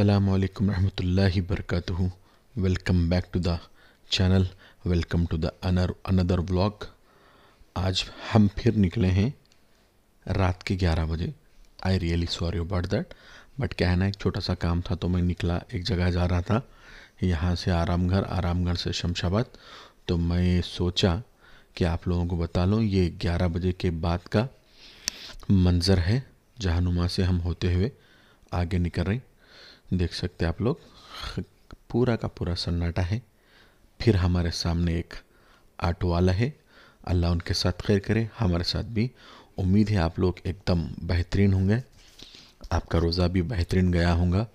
अल्लाम alaikum rahmatullahi welcome back to the channel welcome to the अनर another vlog. आज हम फिर निकले हैं रात के 11 बजे I really sorry about that but क्या है ना एक छोटा सा काम था तो मैं निकला एक जगह जा रहा था यहाँ से आरामगढ़ आरामगढ़ से शमशाबाद तो मैं सोचा कि आप लोगों को बता लूँ ये 11 बजे के बाद का मंज़र है जहानुमा से हम होते हुए आगे निकल रहे हैं देख सकते हैं आप लोग पूरा का पूरा सन्नाटा है फिर हमारे सामने एक ऑटो वाला है अल्लाह उनके साथ खैर करे हमारे साथ भी उम्मीद है आप लोग एकदम बेहतरीन होंगे आपका रोज़ा भी बेहतरीन गया होगा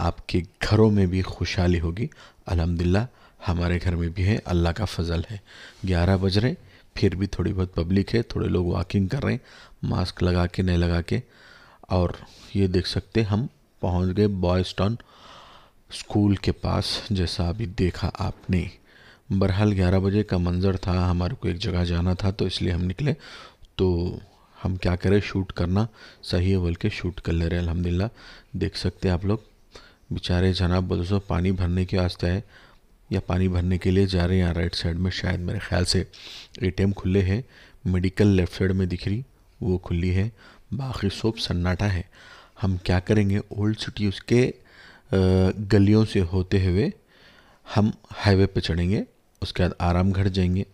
आपके घरों में भी खुशहाली होगी अलहमदिल्ला हमारे घर में भी है अल्लाह का फजल है ग्यारह बज रहे फिर भी थोड़ी बहुत पब्लिक है थोड़े लोग वॉकिंग कर रहे हैं मास्क लगा के नहीं लगा के और ये देख सकते हम पहुंच गए बॉयस्टन स्कूल के पास जैसा अभी देखा आपने बहरहाल ग्यारह बजे का मंज़र था हमारे को एक जगह जाना था तो इसलिए हम निकले तो हम क्या करें शूट करना सही है बोल के शूट कर ले रहे अलहमदिल्ला देख सकते हैं आप लोग बेचारे जनाब सो पानी भरने के वास्ते आए या पानी भरने के लिए जा रहे हैं यहाँ राइट साइड में शायद मेरे ख्याल से एटीएम खुले हैं मेडिकल लेफ्ट साइड में दिख रही वो खुली है बाकी सोप सन्नाटा है हम क्या करेंगे ओल्ड सिटी उसके गलियों से होते हुए हम हाईवे पे चढ़ेंगे उसके बाद आरामगढ़ जाएंगे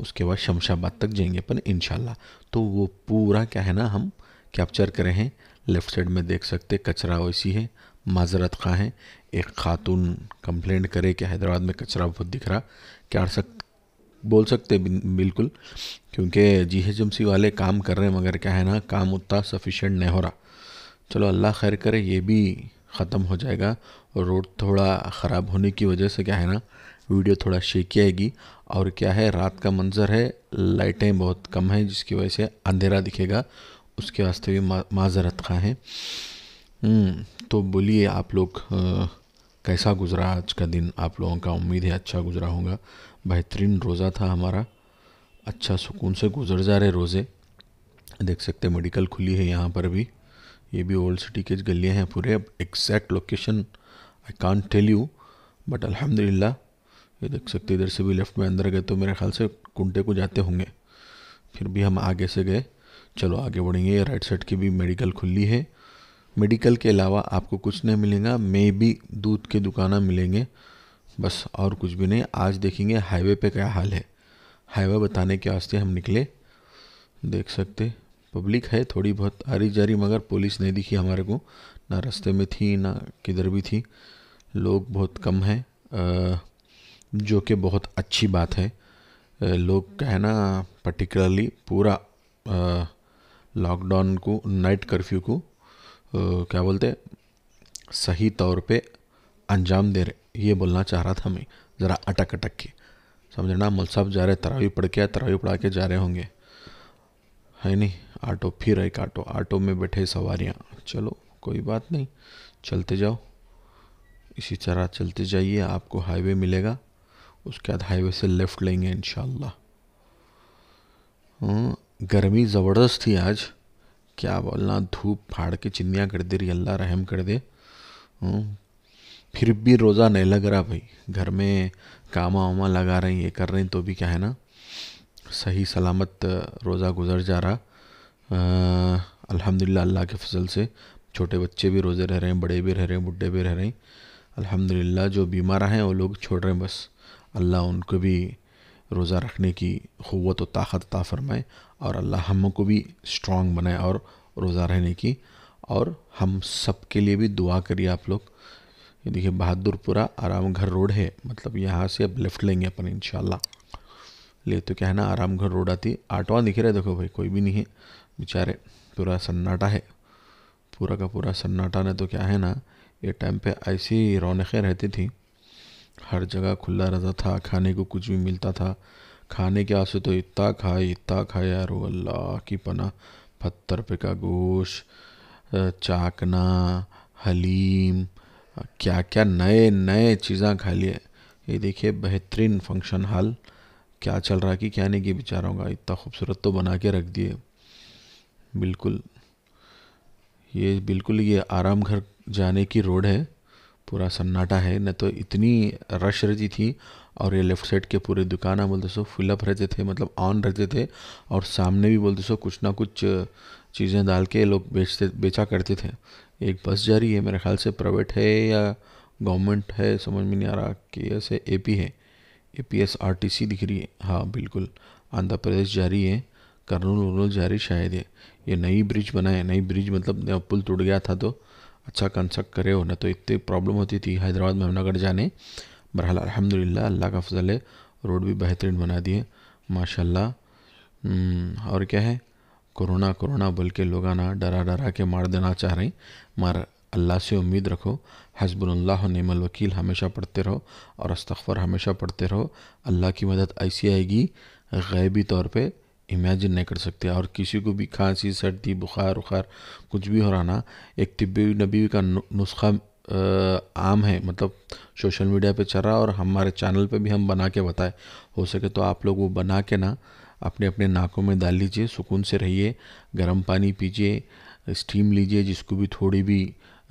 उसके बाद शमशाबाद तक जाएंगे अपन इन तो वो पूरा क्या है ना हम कैप्चर करें हैं लेफ़्ट साइड में देख सकते कचरा वैसी है माजरत खां है एक खातून कंप्लेंट करे कि हैदराबाद में कचरा बहुत दिख रहा क्या सक बोल सकते बिल्कुल क्योंकि जी एच एम सी वाले काम कर रहे हैं मगर क्या है ना काम उतना सफिशेंट नहीं हो रहा चलो अल्लाह खैर करे ये भी ख़त्म हो जाएगा और रोड थोड़ा ख़राब होने की वजह से क्या है ना वीडियो थोड़ा शेकी आएगी और क्या है रात का मंजर है लाइटें बहुत कम हैं जिसकी वजह से अंधेरा दिखेगा उसके वास्ते भी मा, माजरत खा हैं हम्म, तो बोलिए आप लोग कैसा गुजरा आज का दिन आप लोगों का उम्मीद है अच्छा गुजरा होगा बेहतरीन रोज़ा था हमारा अच्छा सुकून से गुजर जा रहे रोज़े देख सकते मेडिकल खुली है यहाँ पर भी ये भी ओल्ड सिटी के गलियाँ हैं पूरे अब exact location I can't tell you but अल्हम्दुलिल्लाह ये देख सकते इधर से भी लेफ्ट में अंदर गए तो मेरे ख्याल से कुंटे को जाते होंगे फिर भी हम आगे से गए चलो आगे बढ़ेंगे राइट साइड की भी मेडिकल खुली है मेडिकल के अलावा आपको कुछ नहीं मिलेगा मे भी दूध के दुकान मिलेंगे बस और कुछ भी नहीं आज देखेंगे हाईवे पे क्या हाल है हाईवे बताने के वास्ते हम निकले देख सकते पब्लिक है थोड़ी बहुत आरी जारी मगर पुलिस नहीं दिखी हमारे को ना रास्ते में थी ना किधर भी थी लोग बहुत कम हैं जो कि बहुत अच्छी बात है लोग कहना पर्टिकुलरली पूरा लॉकडाउन को नाइट कर्फ्यू को क्या बोलते सही तौर पे अंजाम दे रहे ये बोलना चाह रहा था मैं ज़रा अटक अटक के समझना मुल साहब जा रहे तरावी पढ़ के तरावी पढ़ा के जा रहे होंगे है नहीं ऑटो फिर एक ऑटो ऑटो में बैठे सवारियाँ चलो कोई बात नहीं चलते जाओ इसी तरह चलते जाइए आपको हाईवे मिलेगा उसके बाद हाईवे से लेफ़्ट लेंगे इन हम्म, गर्मी ज़बरदस्त थी आज क्या बोलना धूप फाड़ के चिन्नियाँ कर दे रही अल्लाह रहम कर दे हम्म, फिर भी रोज़ा नहीं लग रहा भाई घर में कामा वामा लगा रही ये कर रही तो भी क्या है ना सही सलामत रोज़ा गुज़र जा रहा अल्हम्दुलिल्लाह अल्लाह के फजल से छोटे बच्चे भी रोज़े रह रहे हैं बड़े भी रह रहे हैं बुढ़े भी रह रहे हैं अल्हम्दुलिल्लाह जो बीमार हैं वो लोग छोड़ रहे हैं बस अल्लाह उनको भी रोज़ा रखने की क़वत व ताकत ता फरमाए और अल्लाह हम को भी स्ट्रॉन्ग बनाए और रोज़ा रहने की और हम सब के लिए भी दुआ करिए आप लोग ये देखिए बहादुरपुरा आराम घर रोड है मतलब यहाँ से अब लेफ़्ट लेंगे अपन इन ले तो क्या है ना घर रोड आती आठवां दिख रहा है देखो भाई कोई भी नहीं है बेचारे पूरा सन्नाटा है पूरा का पूरा सन्नाटा ने तो क्या है ना ये टाइम पे ऐसी रौनकें रहती थी हर जगह खुला रहता था खाने को कुछ भी मिलता था खाने के आंसू तो इतना खाए इतना खाए यार वो अल्लाह की पना पत्थर पे का गोश चाकना हलीम क्या क्या नए नए चीज़ें खा लिए ये देखिए बेहतरीन फंक्शन हाल क्या चल रहा कि क्या नहीं कि बेचारों का इतना खूबसूरत तो बना के रख दिए बिल्कुल ये बिल्कुल ये आराम घर जाने की रोड है पूरा सन्नाटा है न तो इतनी रश रहती थी और ये लेफ्ट साइड के पूरे दुकान है बोलते सो फिलअप रहते थे मतलब ऑन रहते थे और सामने भी बोलते सो कुछ ना कुछ चीज़ें डाल के लोग बेचते बेचा करते थे एक बस जा रही है मेरे ख्याल से प्राइवेट है या गवर्नमेंट है समझ में नहीं आ रहा कि ऐसे ए पी है A P S R T C दिख रही है हाँ बिल्कुल आंध्र प्रदेश जारी है कर्नूल वर्नूल जारी शायद है ये नई ब्रिज बना है नई ब्रिज मतलब पुल टूट गया था तो अच्छा कंस्ट्रक्ट करे हो ना तो इतनी प्रॉब्लम होती थी हैदराबाद मेमनागढ़ जाने बरहाल अलहमदिल्ला अल्लाह का फजल है रोड भी बेहतरीन बना दिए माशाल्लाह हम्म, और क्या है कोरोना कोरोना बोल के लोग आना डरा डरा के मार देना चाह रहे मार अल्लाह से उम्मीद रखो हजबुल्लाह नमल वकील हमेशा पढ़ते रहो और अस्तफ़र हमेशा पढ़ते रहो अल्लाह की मदद ऐसी आएगी गैबी तौर पे इमेजिन नहीं कर सकते और किसी को भी खांसी सर्दी बुखार उखार कुछ भी हो रहा ना एक तिब्बी नबी का नुस्खा आम है मतलब सोशल मीडिया पे चल रहा और हमारे चैनल पे भी हम बना के बताए हो सके तो आप लोग वो बना के ना अपने अपने नाकों में डाल लीजिए सुकून से रहिए गर्म पानी पीजिए स्टीम लीजिए जिसको भी थोड़ी भी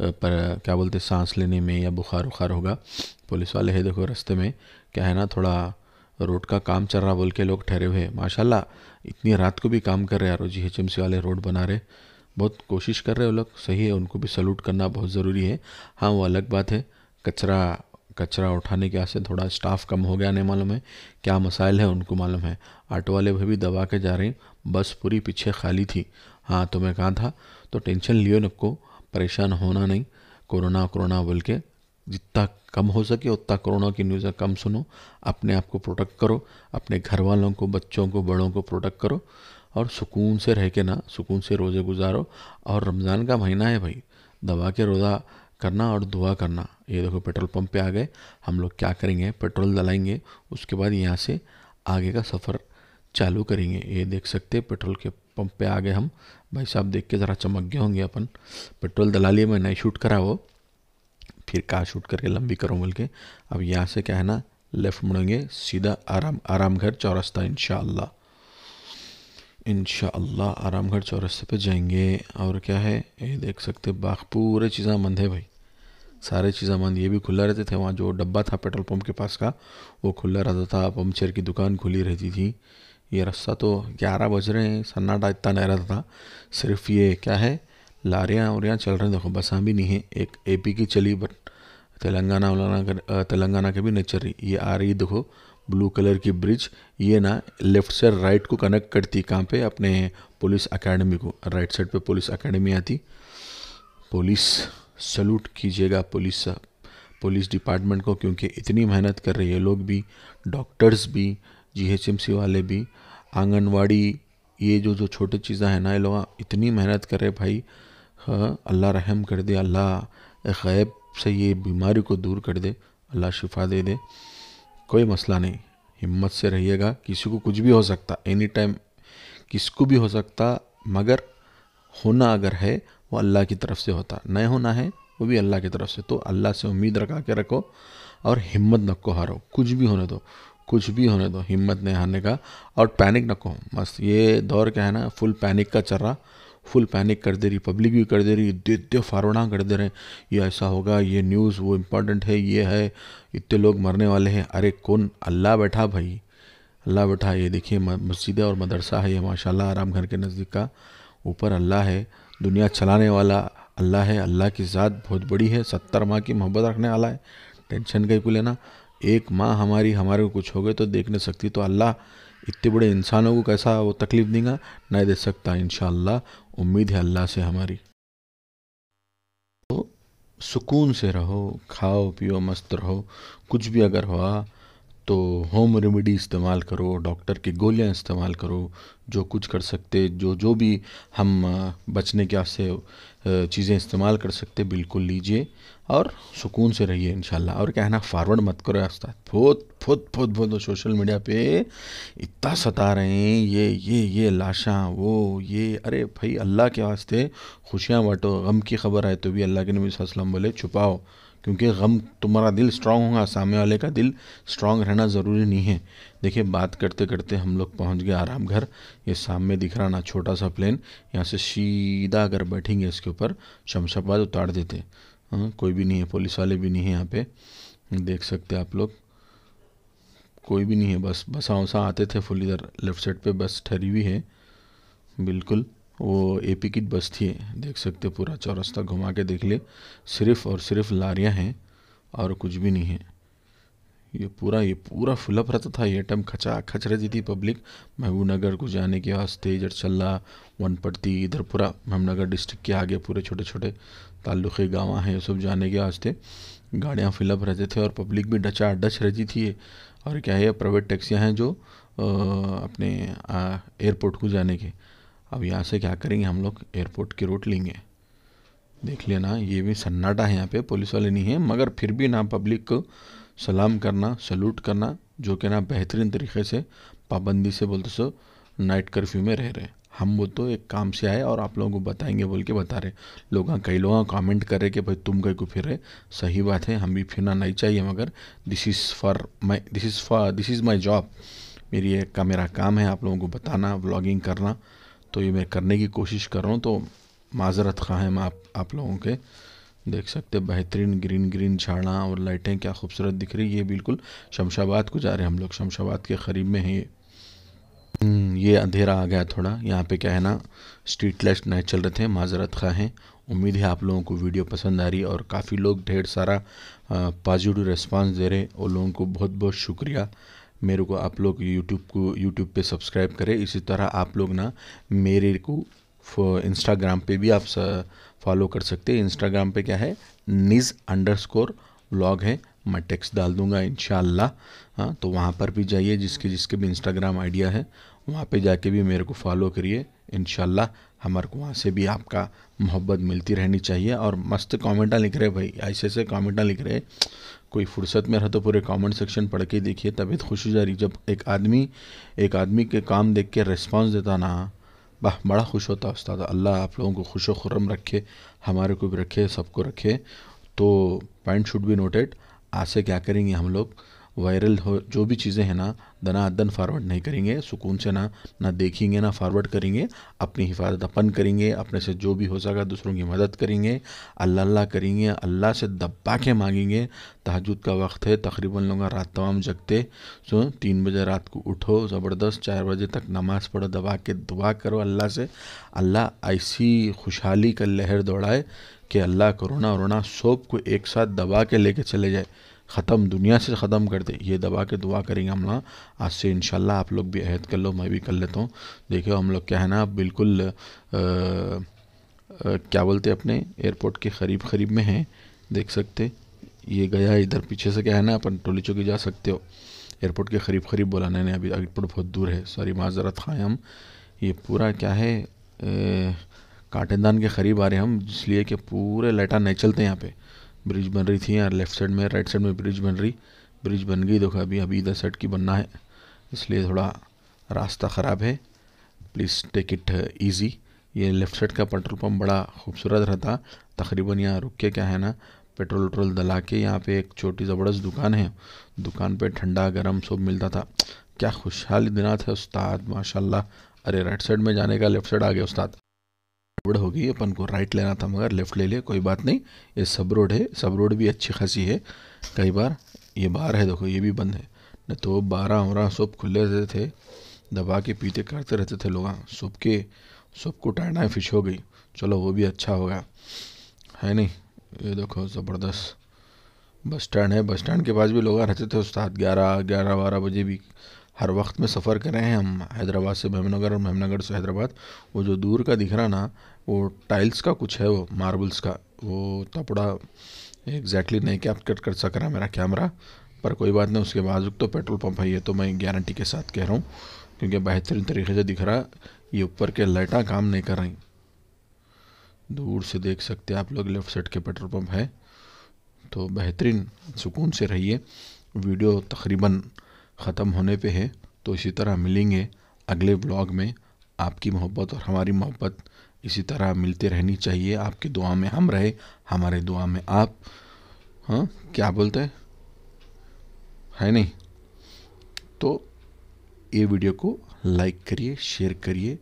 पर क्या बोलते सांस लेने में या बुखार उखार होगा पुलिस वाले है देखो रास्ते में क्या है ना थोड़ा रोड का काम चल रहा बोल के लोग ठहरे हुए हैं माशाल्लाह इतनी रात को भी काम कर रहे यार जी एच वाले रोड बना रहे बहुत कोशिश कर रहे वो लोग सही है उनको भी सल्यूट करना बहुत ज़रूरी है हाँ वो अलग बात है कचरा कचरा उठाने के वास्ते थोड़ा स्टाफ कम हो गया नहीं मालूम है क्या मसाइल है उनको मालूम है ऑटो वाले भी दबा के जा रहे हैं बस पूरी पीछे खाली थी हाँ तो मैं कहाँ था तो टेंशन लियो नको परेशान होना नहीं कोरोना कोरोना बोल के जितना कम हो सके उतना कोरोना की न्यूज़ कम सुनो अपने आप को प्रोटेक्ट करो अपने घर वालों को बच्चों को बड़ों को प्रोटेक्ट करो और सुकून से रह के ना सुकून से रोज़े गुजारो और रमज़ान का महीना है भाई दवा के रोज़ा करना और दुआ करना ये देखो पेट्रोल पंप पे आ गए हम लोग क्या करेंगे पेट्रोल डलाएंगे उसके बाद यहाँ से आगे का सफ़र चालू करेंगे ये देख सकते पेट्रोल के पंप पे आ गए हम भाई साहब देख के ज़रा चमक गए होंगे अपन पेट्रोल दलाली में नहीं शूट करा वो फिर कहा शूट करके लंबी करो बोल के अब यहाँ से क्या है ना लेफ़्ट मुड़ेंगे सीधा आराम आराम घर चौरस्ता इन शह आराम घर चौरस्ते पे जाएंगे और क्या है ये देख सकते बाघ पूरे चीज़ा मंद है भाई सारे चीज़ा मंद ये भी खुला रहते थे वहाँ जो डब्बा था पेट्रोल पंप के पास का वो खुला रहता था पंचर की दुकान खुली रहती थी ये रास्ता तो ग्यारह बज रहे हैं सन्नाटा इतना नहीं रहता था सिर्फ ये क्या है लारियाँ वारियाँ चल रही हैं देखो बसा भी नहीं है एक एपी की चली बट तेलंगाना वलाना तेलंगाना के भी नहीं चल रही ये आ रही देखो ब्लू कलर की ब्रिज ये ना लेफ्ट से राइट को कनेक्ट करती कहाँ पे अपने पुलिस अकेडमी को राइट साइड पे पुलिस अकेडमी आती पुलिस सल्यूट कीजिएगा पुलिस पुलिस डिपार्टमेंट को क्योंकि इतनी मेहनत कर रही है लोग भी डॉक्टर्स भी जीएचएमसी वाले भी आंगनवाड़ी ये जो जो छोटी चीज़ें हैं ना ये लोग इतनी मेहनत करे भाई हाँ, अल्लाह रहम कर दे अल्लाह गैब से ये बीमारी को दूर कर दे अल्लाह शिफा दे दे कोई मसला नहीं हिम्मत से रहिएगा किसी को कुछ भी हो सकता एनी टाइम किसको भी हो सकता मगर होना अगर है वो अल्लाह की तरफ से होता न होना है वो भी अल्लाह की तरफ से तो अल्लाह से उम्मीद रखा के रखो और हिम्मत न को हारो कुछ भी होने दो कुछ भी होने दो हिम्मत नहीं हारने का और पैनिक ना कहो मस्त ये दौर क्या है ना फुल पैनिक का चल रहा फुल पैनिक कर दे रही पब्लिक भी कर दे रही दे दे फारोड़ा कर दे रहे हैं ये ऐसा होगा ये न्यूज़ वो इम्पोर्टेंट है ये है इतने लोग मरने वाले हैं अरे कौन अल्लाह बैठा भाई अल्लाह बैठा ये देखिए मस्जिद और मदरसा है ये माशाल्लाह आराम घर के नज़दीक का ऊपर अल्लाह है दुनिया चलाने वाला अल्लाह है अल्लाह की ज़ात बहुत बड़ी है सत्तर माह की मोहब्बत रखने वाला है टेंशन कहीं को लेना एक माँ हमारी हमारे को कुछ हो गए तो देख नहीं सकती तो अल्लाह इतने बड़े इंसानों को कैसा वो तकलीफ़ देगा नहीं दे सकता इन उम्मीद है अल्लाह से हमारी तो सुकून से रहो खाओ पियो मस्त रहो कुछ भी अगर हुआ तो होम रेमेडी इस्तेमाल करो डॉक्टर की गोलियां इस्तेमाल करो जो कुछ कर सकते जो जो भी हम बचने के आपसे चीज़ें इस्तेमाल कर सकते बिल्कुल लीजिए और सुकून से रहिए इनशाला और कहना फॉरवर्ड फारवर्ड मत करो उस्ताद बहुत बहुत बहुत बहुत सोशल मीडिया पे इतना सता रहे हैं ये ये ये लाशा वो ये अरे भाई अल्लाह के वास्ते खुशियाँ बाँटो गम की खबर आए तो भी अल्लाह के नबी वसलम बोले छुपाओ क्योंकि गम तुम्हारा दिल स्ट्रांग होगा सामने वाले का दिल स्ट्रांग रहना ज़रूरी नहीं है देखिए बात करते करते हम लोग पहुंच गए आराम घर ये सामने दिख रहा ना छोटा सा प्लेन यहाँ से सीधा अगर बैठेंगे इसके ऊपर शमशाबाद उतार देते हाँ कोई भी नहीं है पुलिस वाले भी नहीं है यहाँ पे देख सकते आप लोग कोई भी नहीं है बस बसा वसा आते थे फुल इधर लेफ़्ट साइड पर बस ठहरी हुई है बिल्कुल वो ए पी किट बस थी देख सकते पूरा चौरस्ता घुमा के देख ले सिर्फ और सिर्फ लारियाँ हैं और कुछ भी नहीं है ये पूरा ये पूरा फुलअप रहता था ये टाइम खचा खच रहती थी पब्लिक महबूब नगर को जाने के वास्ते इधर चल्ला वनपट्टी इधर पूरा महबूब नगर डिस्ट्रिक्ट के आगे पूरे छोटे छोटे ताल्लुक़ी गाँव हैं ये सब जाने के वास्ते गाड़ियाँ फिलअप रहते थे और पब्लिक भी डचा डच रहती थी और क्या है प्राइवेट टैक्सियाँ हैं जो अपने एयरपोर्ट को जाने के अब यहाँ से क्या करेंगे हम लोग एयरपोर्ट की रूट लेंगे देख लेना ये भी सन्नाटा है यहाँ पे पुलिस वाले नहीं है मगर फिर भी ना पब्लिक को सलाम करना सल्यूट करना जो कि ना बेहतरीन तरीके से पाबंदी से बोलते सो नाइट कर्फ्यू में रह रहे हम वो तो एक काम से आए और आप लोगों को बताएंगे बोल के बता रहे लोग हाँ, कई लोग कमेंट हाँ, कर रहे कि भाई तुम कहीं को फिर रहे सही बात है हम भी फिरना नहीं चाहिए मगर this is for my this is for this is my job मेरी एक का मेरा काम है आप लोगों को बताना व्लॉगिंग करना तो ये मैं करने की कोशिश कर रहा हूँ तो माजरत खा हैं आप आप लोगों के देख सकते बेहतरीन ग्रीन ग्रीन झाड़ा और लाइटें क्या खूबसूरत दिख रही है बिल्कुल शमशाबाद को जा रहे हैं हम लोग शमशाबाद के करीब में हैं ये हम्म, ये अंधेरा आ गया थोड़ा यहाँ पे क्या है ना स्ट्रीट लाइट नाइट चल रहे थे माजरत खा हैं उम्मीद है आप लोगों को वीडियो पसंद आ रही है और काफ़ी लोग ढेर सारा पॉजिटिव रिस्पांस दे रहे हैं और लोगों को बहुत बहुत शुक्रिया मेरे को आप लोग यूट्यूब को यूट्यूब पे सब्सक्राइब करें इसी तरह आप लोग ना मेरे को इंस्टाग्राम पे भी आप फॉलो कर सकते हैं इंस्टाग्राम पे क्या है निज अंडर स्कोर ब्लॉग है मैं टेक्स्ट डाल दूंगा इन हाँ तो वहाँ पर भी जाइए जिसके जिसके भी इंस्टाग्राम आइडिया है वहाँ पे जाके भी मेरे को फॉलो करिए इन हमारे को वहाँ से भी आपका मोहब्बत मिलती रहनी चाहिए और मस्त कॉमेंटा लिख रहे भाई ऐसे ऐसे कॉमेंटा लिख रहे कोई फुर्सत में रहा तो पूरे कमेंट सेक्शन पढ़ के देखिए तबीयत खुश हो जा रही जब एक आदमी एक आदमी के काम देख के रिस्पॉन्स देता ना वाह बड़ा खुश होता उस्ताद अल्लाह आप लोगों को खुश खुरम रखे हमारे को भी रखे सबको रखे तो पॉइंट शुड बी नोटेड आज से क्या करेंगे हम लोग वायरल हो जो भी चीज़ें हैं ना दना अदन फारवर्ड नहीं करेंगे सुकून से ना ना देखेंगे ना फारवर्ड करेंगे अपनी हिफाजत अपन करेंगे अपने से जो भी हो सका दूसरों की मदद करेंगे अल्लाह अल्लाह करेंगे अल्लाह से दबा के मांगेंगे तहजद का वक्त है तकरीबन लोग रात तमाम जगते सो तीन बजे रात को उठो ज़बरदस्त चार बजे तक नमाज़ पढ़ो दबा के दुआ करो अल्लाह से अल्लाह ऐसी खुशहाली का लहर दौड़ाए कि अल्लाह करोना वरोना सोप को एक साथ दबा के लेके चले जाए ख़त्म दुनिया से ख़त्म कर दे ये दबा के दुआ करेंगे हम लोग आज से इन आप लोग भी अहद कर लो मैं भी कर लेता हूँ देखियो हम लोग क्या है ना बिल्कुल आ, आ, क्या बोलते अपने एयरपोर्ट के करीब करीब में हैं देख सकते ये गया इधर पीछे से क्या है ना अपन टोली चौकी जा सकते हो एयरपोर्ट के करीब करीब बोला नहीं अभी एयरपोर्ट बहुत दूर है सॉरी माजरत खाएँ हम ये पूरा क्या है कांटेदान काटेदान के करीब आ रहे हम इसलिए कि पूरे लाइटा नहीं चलते यहाँ पर ब्रिज बन रही थी यहाँ लेफ्ट साइड में राइट साइड में ब्रिज बन रही ब्रिज बन गई देखो अभी अभी इधर साइड की बनना है इसलिए थोड़ा रास्ता ख़राब है प्लीज़ टेक इट ईजी ये लेफ़्ट साइड का पेट्रोल पम्प बड़ा खूबसूरत रहता तकरीबन यहाँ रुक के क्या है ना पेट्रोल वेट्रोल दला के यहाँ पे एक छोटी ज़बरदस्त दुकान है दुकान पे ठंडा गर्म सब मिलता था क्या खुशहाली दिन था उस्ताद माशाल्लाह अरे राइट साइड में जाने का लेफ़्ट साइड आ गया उस्ताद रोड गई अपन को राइट लेना था मगर लेफ़्ट ले लिया कोई बात नहीं ये सब रोड है सब रोड भी अच्छी खासी है कई बार ये बार है देखो ये भी बंद है नहीं तो बारह वरह सब खुले रहते थे दबा के पीते करते रहते थे लोग हाँ, सब के सब को टाइना फिश हो गई चलो वो भी अच्छा हो गया है नहीं ये देखो ज़बरदस्त बस स्टैंड है बस स्टैंड के पास भी लोग रहते थे उस्ताद ग्यारह ग्यारह बारह बजे भी हर वक्त में सफ़र कर रहे हैं हम हैदराबाद से महमनगर और महमनगर से हैदराबाद वो जो दूर का दिख रहा ना वो टाइल्स का कुछ है वो मार्बल्स का वो तपड़ा एग्जैक्टली नहीं कट कर सक रहा मेरा कैमरा पर कोई बात नहीं उसके बाजू तो पेट्रोल पंप है ये तो मैं गारंटी के साथ कह रहा हूँ क्योंकि बेहतरीन तरीके से दिख रहा ये ऊपर के लाइटा काम नहीं कर रही दूर से देख सकते आप लोग लेफ्ट साइड के पेट्रोल पंप है तो बेहतरीन सुकून से रहिए वीडियो तकरीबन ख़त्म होने पे है तो इसी तरह मिलेंगे अगले ब्लॉग में आपकी मोहब्बत और हमारी मोहब्बत इसी तरह मिलते रहनी चाहिए आपकी दुआ में हम रहे हमारे दुआ में आप हाँ क्या बोलते हैं है नहीं तो ये वीडियो को लाइक करिए शेयर करिए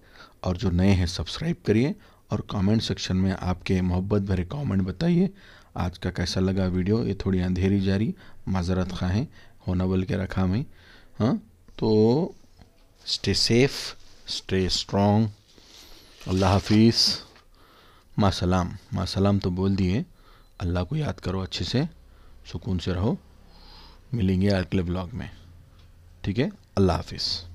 और जो नए हैं सब्सक्राइब करिए और कमेंट सेक्शन में आपके मोहब्बत भरे कमेंट बताइए आज का कैसा लगा वीडियो ये थोड़ी अंधेरी जारी माजरत खाएँ होना बोल के रखा मैं हाँ तो स्टे सेफ स्टे स्ट्रॉन्ग अल्लाह हाफिज़ माँ सलाम माँ सलाम तो बोल दिए अल्लाह को याद करो अच्छे से सुकून से रहो मिलेंगे अगले ब्लॉग में ठीक है अल्लाह हाफिज़